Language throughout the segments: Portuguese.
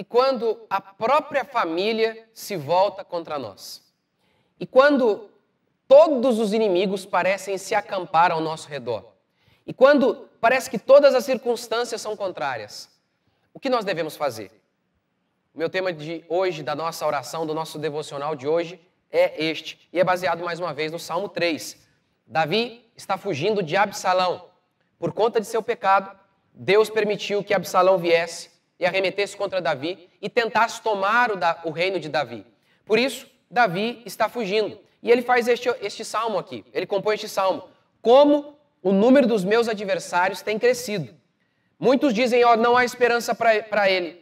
e quando a própria família se volta contra nós. E quando todos os inimigos parecem se acampar ao nosso redor. E quando parece que todas as circunstâncias são contrárias. O que nós devemos fazer? O meu tema de hoje, da nossa oração, do nosso devocional de hoje, é este. E é baseado mais uma vez no Salmo 3. Davi está fugindo de Absalão. Por conta de seu pecado, Deus permitiu que Absalão viesse e arremetesse contra Davi e tentasse tomar o, da, o reino de Davi. Por isso, Davi está fugindo. E ele faz este, este salmo aqui. Ele compõe este salmo. Como o número dos meus adversários tem crescido. Muitos dizem, ó, não há esperança para ele.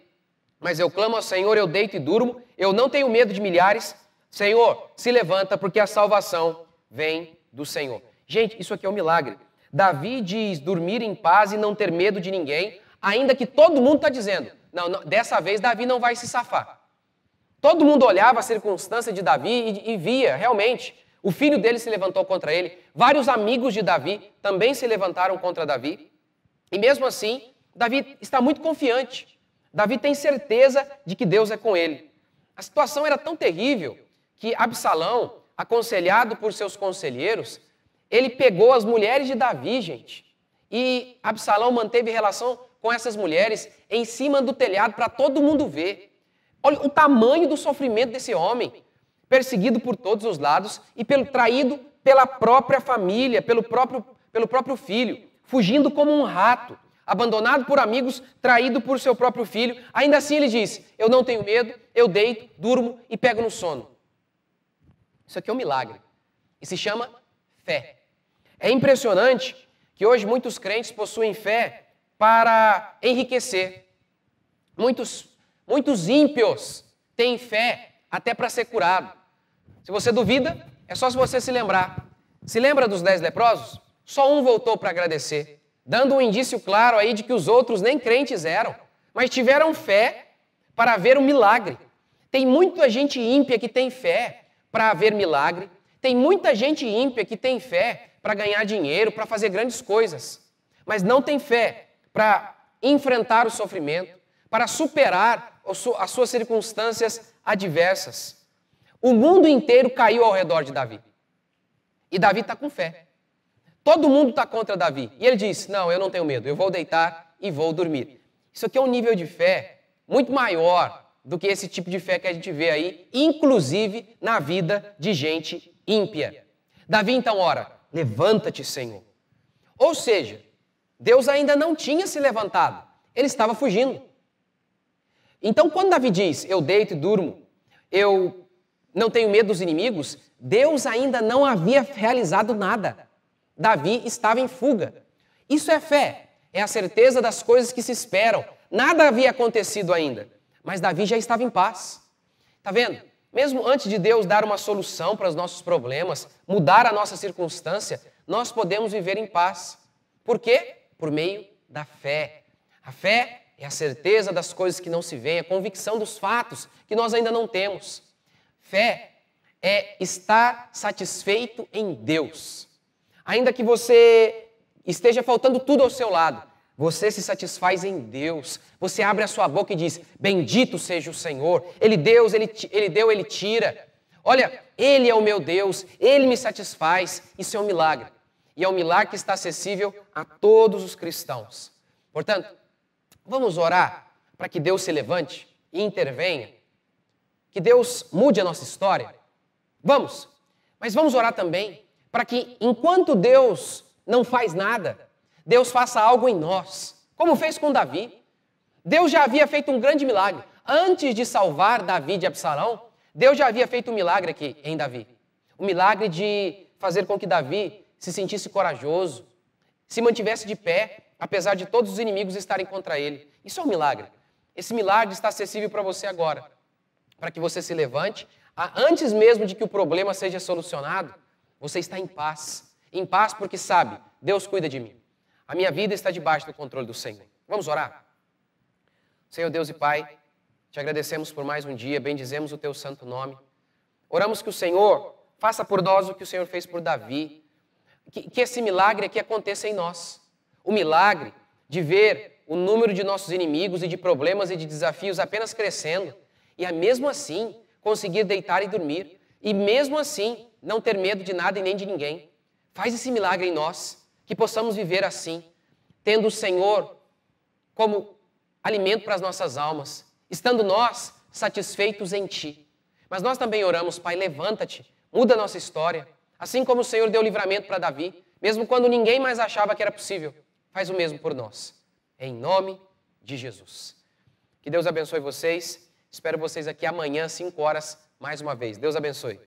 Mas eu clamo ao Senhor, eu deito e durmo, eu não tenho medo de milhares. Senhor, se levanta, porque a salvação vem do Senhor. Gente, isso aqui é um milagre. Davi diz dormir em paz e não ter medo de ninguém, ainda que todo mundo está dizendo: não, não, dessa vez Davi não vai se safar. Todo mundo olhava a circunstância de Davi e, e via, realmente, o filho dele se levantou contra ele, vários amigos de Davi também se levantaram contra Davi, e mesmo assim, Davi está muito confiante. Davi tem certeza de que Deus é com ele. A situação era tão terrível que Absalão, aconselhado por seus conselheiros, ele pegou as mulheres de Davi, gente. E Absalão manteve relação com essas mulheres em cima do telhado para todo mundo ver. Olha o tamanho do sofrimento desse homem, perseguido por todos os lados e pelo traído pela própria família, pelo próprio, pelo próprio filho, fugindo como um rato, abandonado por amigos, traído por seu próprio filho. Ainda assim ele diz: "Eu não tenho medo, eu deito, durmo e pego no sono". Isso aqui é um milagre. E se chama fé. É impressionante que hoje muitos crentes possuem fé para enriquecer. Muitos, muitos ímpios têm fé até para ser curado. Se você duvida, é só se você se lembrar. Se lembra dos dez leprosos? Só um voltou para agradecer, dando um indício claro aí de que os outros nem crentes eram, mas tiveram fé para ver um milagre. Tem muita gente ímpia que tem fé para haver milagre. Tem muita gente ímpia que tem fé para ganhar dinheiro, para fazer grandes coisas, mas não tem fé para enfrentar o sofrimento, para superar as suas circunstâncias adversas. O mundo inteiro caiu ao redor de Davi. E Davi está com fé. Todo mundo está contra Davi. E ele diz: Não, eu não tenho medo, eu vou deitar e vou dormir. Isso aqui é um nível de fé muito maior do que esse tipo de fé que a gente vê aí, inclusive na vida de gente ímpia. Davi então ora: Levanta-te, Senhor. Ou seja, Deus ainda não tinha se levantado, ele estava fugindo. Então, quando Davi diz: Eu deito e durmo, eu não tenho medo dos inimigos, Deus ainda não havia realizado nada. Davi estava em fuga. Isso é fé, é a certeza das coisas que se esperam. Nada havia acontecido ainda, mas Davi já estava em paz. Está vendo? Mesmo antes de Deus dar uma solução para os nossos problemas, mudar a nossa circunstância, nós podemos viver em paz. Por quê? por meio da fé. A fé é a certeza das coisas que não se veem, a convicção dos fatos que nós ainda não temos. Fé é estar satisfeito em Deus. Ainda que você esteja faltando tudo ao seu lado, você se satisfaz em Deus. Você abre a sua boca e diz: Bendito seja o Senhor. Ele Deus, ele, ele deu, ele tira. Olha, Ele é o meu Deus, Ele me satisfaz. Isso é um milagre e é um milagre que está acessível a todos os cristãos. Portanto, vamos orar para que Deus se levante e intervenha, que Deus mude a nossa história. Vamos, mas vamos orar também para que, enquanto Deus não faz nada, Deus faça algo em nós, como fez com Davi. Deus já havia feito um grande milagre. Antes de salvar Davi de Absalão, Deus já havia feito um milagre aqui em Davi. O milagre de fazer com que Davi se sentisse corajoso, se mantivesse de pé, apesar de todos os inimigos estarem contra ele. Isso é um milagre. Esse milagre está acessível para você agora, para que você se levante, ah, antes mesmo de que o problema seja solucionado, você está em paz. Em paz porque sabe, Deus cuida de mim. A minha vida está debaixo do controle do Senhor. Vamos orar? Senhor Deus e Pai, te agradecemos por mais um dia, bendizemos o teu santo nome. Oramos que o Senhor faça por nós o que o Senhor fez por Davi, que, que esse milagre aqui aconteça em nós. O milagre de ver o número de nossos inimigos e de problemas e de desafios apenas crescendo, e mesmo assim conseguir deitar e dormir, e mesmo assim não ter medo de nada e nem de ninguém. Faz esse milagre em nós, que possamos viver assim, tendo o Senhor como alimento para as nossas almas, estando nós satisfeitos em Ti. Mas nós também oramos, Pai, levanta-te, muda a nossa história. Assim como o Senhor deu livramento para Davi, mesmo quando ninguém mais achava que era possível, faz o mesmo por nós. Em nome de Jesus. Que Deus abençoe vocês. Espero vocês aqui amanhã, 5 horas, mais uma vez. Deus abençoe.